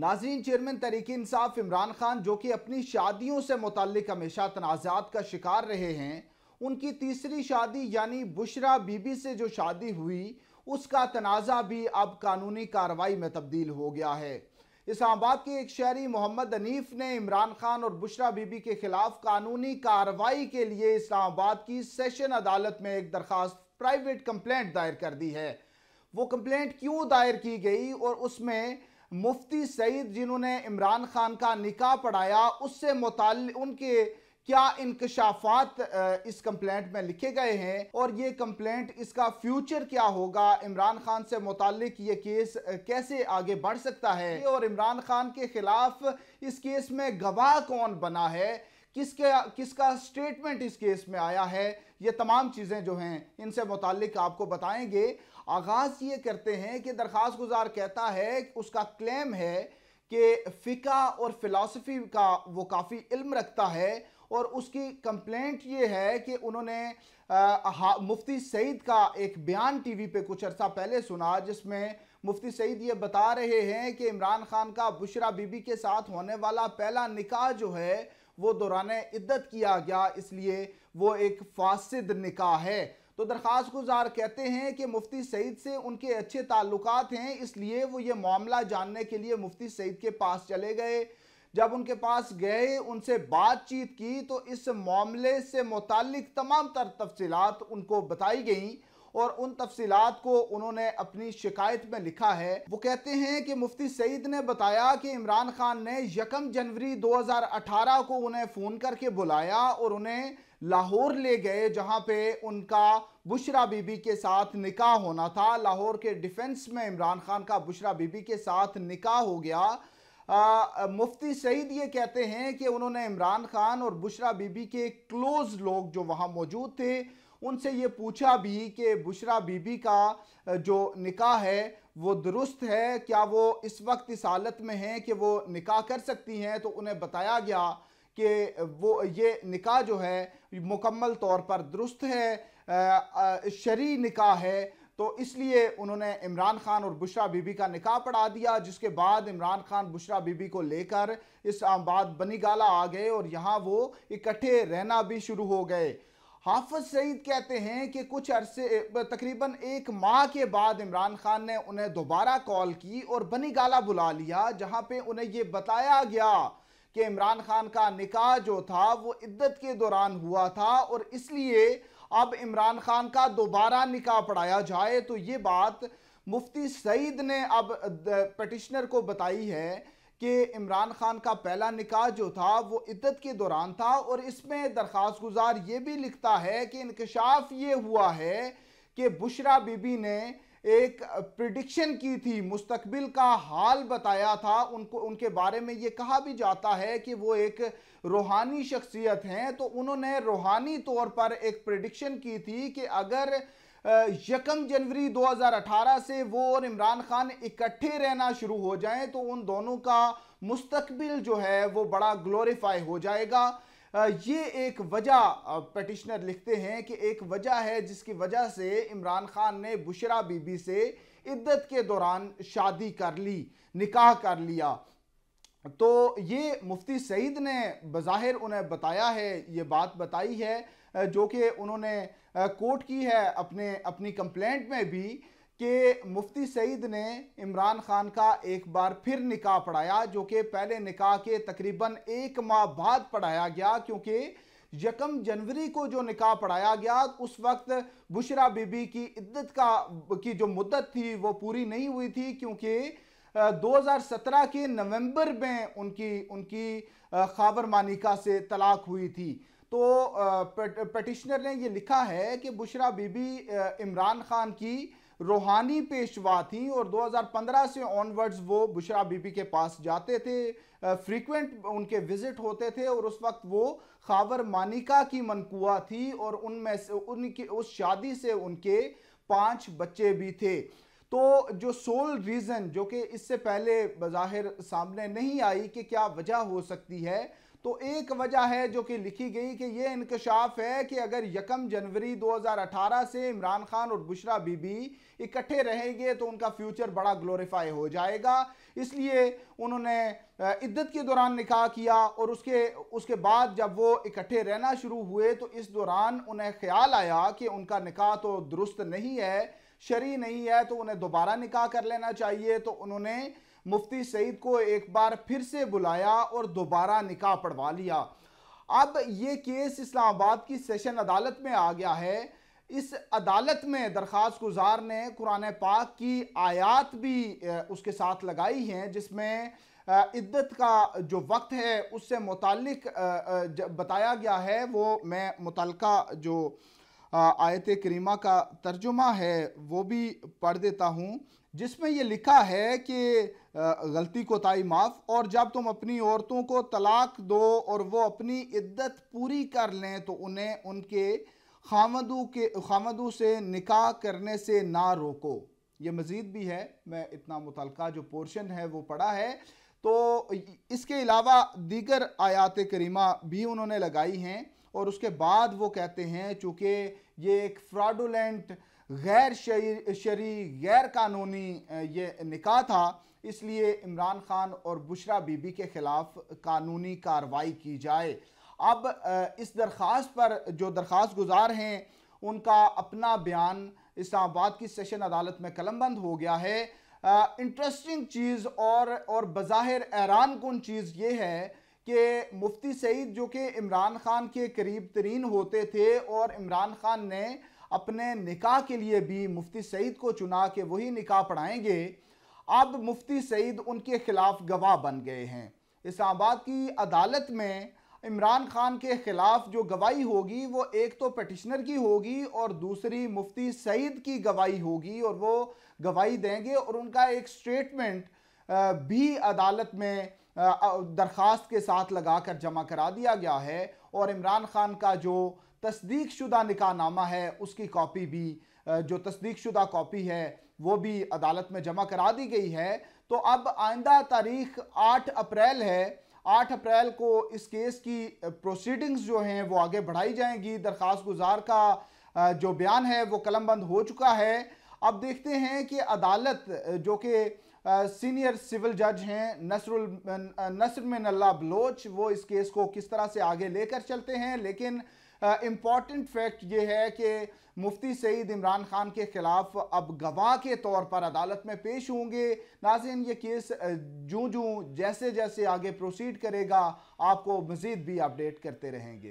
नाजरीन चेयरमैन तरीक इंसाफ इमरान खान जो कि अपनी शादियों से मुतल हमेशा तनाज़ात का शिकार रहे हैं उनकी तीसरी शादी यानी बुशरा बीबी से जो शादी हुई उसका तनाज़ा भी अब कानूनी कार्रवाई में तब्दील हो गया है इस्लामाबाद के एक शहरी मोहम्मद अनीफ ने इमरान खान और बुशरा बीबी के खिलाफ कानूनी कार्रवाई के लिए इस्लामाबाद की सेशन अदालत में एक दरख्वास्त प्राइवेट कंप्लेंट दायर कर दी है वो कंप्लेंट क्यों दायर की गई और उसमें मुफ्ती सईद जिन्होंने इमरान खान का निकाह पढ़ाया उससे मुताल उनके क्या इंकशाफात इस कंप्लेंट में लिखे गए हैं और ये कंप्लेंट इसका फ्यूचर क्या होगा इमरान खान से मुतक ये केस कैसे आगे बढ़ सकता है और इमरान खान के खिलाफ इस केस में गवाह कौन बना है किसके किसका स्टेटमेंट इस केस में आया है ये तमाम चीज़ें जो हैं इनसे मुतक आपको बताएंगे आगाज़ ये करते हैं कि दरख्वास गुजार कहता है उसका क्लेम है कि फ़िका और फ़िलासफ़ी का वो काफ़ी इल्म रखता है और उसकी कंप्लेंट ये है कि उन्होंने आ, मुफ्ती सईद का एक बयान टीवी पे कुछ अर्सा पहले सुना जिसमें मुफ्ती सईद ये बता रहे हैं कि इमरान खान का बुशरा बीबी के साथ होने वाला पहला निकाह जो है वो दौरान इद्दत किया गया इसलिए वो एक फासद निकाह है तो दरख्वास्त गुजार कहते हैं कि मुफ्ती सईद से उनके अच्छे ताल्लुक हैं इसलिए वो ये मामला जानने के लिए मुफ्ती सईद के पास चले गए जब उनके पास गए उनसे बातचीत की तो इस मामले से मुतल तमाम तर तफसीत उनको बताई गई और उन तफसीलात को उन्होंने अपनी शिकायत में लिखा है वो कहते हैं कि मुफ्ती सईद ने बताया कि इमरान खान ने यकम जनवरी 2018 को उन्हें फ़ोन करके बुलाया और उन्हें लाहौर ले गए जहाँ पे उनका बुशरा बीबी के साथ निकाह होना था लाहौर के डिफेंस में इमरान खान का बुशरा बीबी के साथ निकाह हो गया आ, मुफ्ती सईद ये कहते हैं कि उन्होंने इमरान खान और बुशरा बीबी के क्लोज लोग जो वहाँ मौजूद थे उनसे ये पूछा भी कि बुशरा बीबी का जो निकाह है वो दुरुस्त है क्या वो इस वक्त इस हालत में हैं कि वो निकाह कर सकती हैं तो उन्हें बताया गया कि वो ये निकाह जो है मुकम्मल तौर पर दुरुस्त है शरी निकाह है तो इसलिए उन्होंने इमरान खान और बुशरा बीबी का निकाह पढ़ा दिया जिसके बाद इमरान खान बुशरा बीबी को लेकर इस्लामाबाद बनी बनीगाला आ गए और यहाँ वो इकट्ठे रहना भी शुरू हो गए हाफज सईद कहते हैं कि कुछ अरसे तकरीबन एक माह के बाद इमरान खान ने उन्हें दोबारा कॉल की और बनी गाला बुला लिया जहां पे उन्हें ये बताया गया कि इमरान खान का निकाह जो था वो इद्दत के दौरान हुआ था और इसलिए अब इमरान खान का दोबारा निकाह पढ़ाया जाए तो ये बात मुफ्ती सईद ने अब पटिशनर को बताई है कि इमरान खान का पहला निकाह जो था वो इद्दत के दौरान था और इसमें दरख्वास्त गुजार ये भी लिखता है कि इंकशाफ ये हुआ है कि बुशरा बीबी ने एक प्रिडिक्शन की थी मुस्तकबिल का हाल बताया था उनको उनके बारे में ये कहा भी जाता है कि वो एक रूहानी शख्सियत हैं तो उन्होंने रूहानी तौर पर एक प्रिडिक्शन की थी कि अगर यकम जनवरी 2018 से वो और इमरान खान इकट्ठे रहना शुरू हो जाएं तो उन दोनों का मुस्तकबिल जो है वो बड़ा ग्लोरीफाई हो जाएगा ये एक वजह पटिशनर लिखते हैं कि एक वजह है जिसकी वजह से इमरान खान ने बुशरा बीबी से इद्दत के दौरान शादी कर ली निकाह कर लिया तो ये मुफ्ती सईद ने बज़ाहिर उन्हें बताया है ये बात बताई है जो कि उन्होंने कोर्ट की है अपने अपनी कंप्लेंट में भी कि मुफ्ती सईद ने इमरान खान का एक बार फिर निकाह पढ़ाया जो कि पहले निकाह के तकरीबन एक माह बाद पढ़ाया गया क्योंकि यकम जनवरी को जो निकाह पढ़ाया गया उस वक्त बुशरा बीबी की इद्दत का की जो मुद्दत थी वो पूरी नहीं हुई थी क्योंकि 2017 के नवंबर में उनकी उनकी खाबर मानिका से तलाक हुई थी तो पटिशनर ने ये लिखा है कि बुशरा बीबी इमरान खान की रूहानी पेशवा थी और 2015 से ऑनवर्ड्स वो बुशरा बीबी के पास जाते थे फ्रीक्वेंट उनके विजिट होते थे और उस वक्त वो खावर मानिका की मनकुआ थी और उनमें से उनकी उस शादी से उनके पांच बच्चे भी थे तो जो सोल रीज़न जो कि इससे पहले बाहिर सामने नहीं आई कि क्या वजह हो सकती है तो एक वजह है जो कि लिखी गई कि यह इंकशाफ है कि अगर यकम जनवरी 2018 से इमरान खान और बुशरा बीबी इकट्ठे रहेंगे तो उनका फ्यूचर बड़ा ग्लोरीफाई हो जाएगा इसलिए उन्होंने इद्दत के दौरान निकाह किया और उसके उसके बाद जब वो इकट्ठे रहना शुरू हुए तो इस दौरान उन्हें ख्याल आया कि उनका निकाह तो दुरुस्त नहीं है शरी नहीं है तो उन्हें दोबारा निकाह कर लेना चाहिए तो उन्होंने मुफ्ती सईद को एक बार फिर से बुलाया और दोबारा निकाह पढ़वा लिया अब ये केस इस्लामाबाद की सेशन अदालत में आ गया है इस अदालत में दरख्वास्त गुजार ने कुरान पाक की आयात भी उसके साथ लगाई हैं जिसमें इद्दत का जो वक्त है उससे मुतक बताया गया है वो मैं मुतलका जो आयत करीमा का तर्जुमा है वो भी पढ़ देता हूँ जिसमें ये लिखा है कि गलती को ताई माफ़ और जब तुम अपनी औरतों को तलाक दो और वो अपनी इद्दत पूरी कर लें तो उन्हें उनके खामदू के खामदू से निकाह करने से ना रोको ये मज़ीद भी है मैं इतना मुतल जो पोर्शन है वो पढ़ा है तो इसके अलावा दीगर आयात करीमा भी उन्होंने लगाई हैं और उसके बाद वो कहते हैं चूँकि ये एक फ्रॉडुलेंट गैर शरी गैर कानूनी ये निकाह था इसलिए इमरान खान और बुशरा बीबी के ख़िलाफ़ कानूनी कार्रवाई की जाए अब इस दरख्वास्त पर जो दरख्वास्त गुजार हैं उनका अपना बयान इस्लामाबाद की सेशन अदालत में कलमबंद हो गया है इंटरेस्टिंग चीज़ और और बज़ाहिर हैरान कन चीज़ ये है कि मुफ्ती सईद जो कि इमरान खान के करीब तरीन होते थे और इमरान खान ने अपने निकाह के लिए भी मुफ्ती सईद को चुना कि वही निकाह पढ़ाएंगे अब मुफ्ती सईद उनके खिलाफ गवाह बन गए हैं इस्लामाबाद की अदालत में इमरान खान के खिलाफ जो गवाही होगी वो एक तो पटिशनर की होगी और दूसरी मुफ्ती सईद की गवाही होगी और वो गवाही देंगे और उनका एक स्टेटमेंट भी अदालत में दरख्वास्त के साथ लगाकर जमा करा दिया गया है और इमरान खान का जो तस्दीक शुदा नामा है उसकी कॉपी भी जो तस्दीक शुदा कॉपी है वो भी अदालत में जमा करा दी गई है तो अब आइंदा तारीख 8 अप्रैल है 8 अप्रैल को इस केस की प्रोसीडिंग्स जो हैं वो आगे बढ़ाई जाएंगी दरख्वास्त गुजार का जो बयान है वो कलम बंद हो चुका है अब देखते हैं कि अदालत जो कि सीनियर सिविल जज हैं नसरुल नसर मिन अल्लाह बलोच वो इस केस को किस तरह से आगे लेकर चलते हैं लेकिन इम्पॉर्टेंट फैक्ट ये है कि मुफ्ती सईद इमरान खान के ख़िलाफ़ अब गवाह के तौर पर अदालत में पेश होंगे नाजिन ये केस जू जूँ जैसे जैसे आगे प्रोसीड करेगा आपको मज़ीद भी अपडेट करते रहेंगे